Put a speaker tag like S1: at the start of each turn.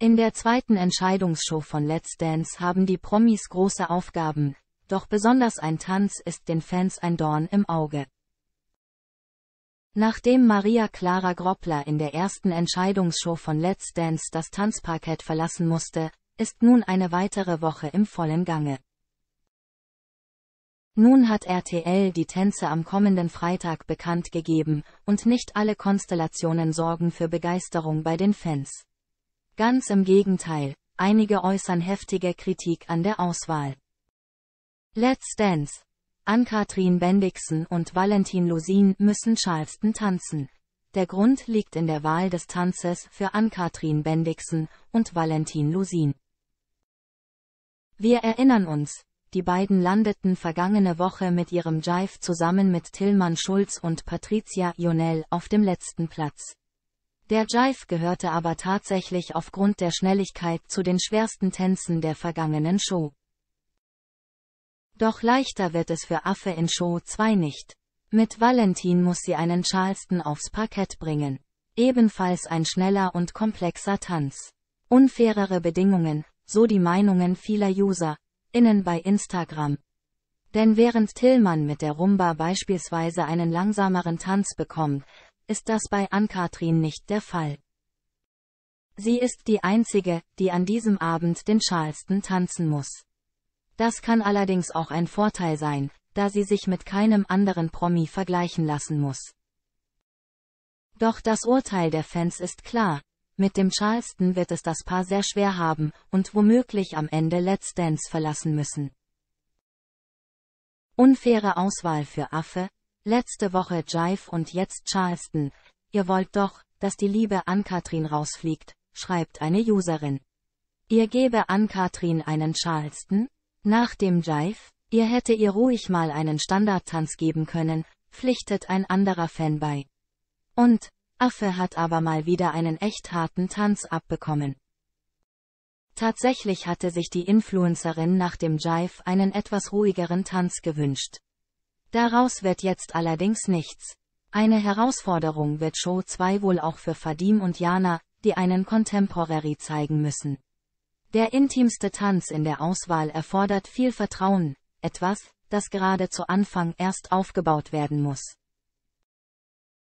S1: In der zweiten Entscheidungsshow von Let's Dance haben die Promis große Aufgaben, doch besonders ein Tanz ist den Fans ein Dorn im Auge. Nachdem Maria Clara Groppler in der ersten Entscheidungsshow von Let's Dance das Tanzparkett verlassen musste, ist nun eine weitere Woche im vollen Gange. Nun hat RTL die Tänze am kommenden Freitag bekannt gegeben, und nicht alle Konstellationen sorgen für Begeisterung bei den Fans. Ganz im Gegenteil, einige äußern heftige Kritik an der Auswahl. Let's Dance. Ann-Kathrin Bendixen und Valentin Losin müssen Charleston tanzen. Der Grund liegt in der Wahl des Tanzes für Ann-Kathrin Bendixen und Valentin Losin. Wir erinnern uns, die beiden landeten vergangene Woche mit ihrem Jive zusammen mit Tillmann Schulz und Patricia Jonell auf dem letzten Platz. Der Jive gehörte aber tatsächlich aufgrund der Schnelligkeit zu den schwersten Tänzen der vergangenen Show. Doch leichter wird es für Affe in Show 2 nicht. Mit Valentin muss sie einen Charleston aufs Parkett bringen. Ebenfalls ein schneller und komplexer Tanz. Unfairere Bedingungen, so die Meinungen vieler User, innen bei Instagram. Denn während Tillmann mit der Rumba beispielsweise einen langsameren Tanz bekommt, ist das bei Ankatrin nicht der Fall. Sie ist die einzige, die an diesem Abend den Charleston tanzen muss. Das kann allerdings auch ein Vorteil sein, da sie sich mit keinem anderen Promi vergleichen lassen muss. Doch das Urteil der Fans ist klar, mit dem Charleston wird es das Paar sehr schwer haben und womöglich am Ende Let's Dance verlassen müssen. Unfaire Auswahl für Affe, Letzte Woche Jive und jetzt Charleston. Ihr wollt doch, dass die liebe Ann-Kathrin rausfliegt, schreibt eine Userin. Ihr gebe Ann-Kathrin einen Charleston? Nach dem Jive? Ihr hätte ihr ruhig mal einen Standardtanz geben können, pflichtet ein anderer Fan bei. Und, Affe hat aber mal wieder einen echt harten Tanz abbekommen. Tatsächlich hatte sich die Influencerin nach dem Jive einen etwas ruhigeren Tanz gewünscht. Daraus wird jetzt allerdings nichts. Eine Herausforderung wird Show 2 wohl auch für Fadim und Jana, die einen Contemporary zeigen müssen. Der intimste Tanz in der Auswahl erfordert viel Vertrauen, etwas, das gerade zu Anfang erst aufgebaut werden muss.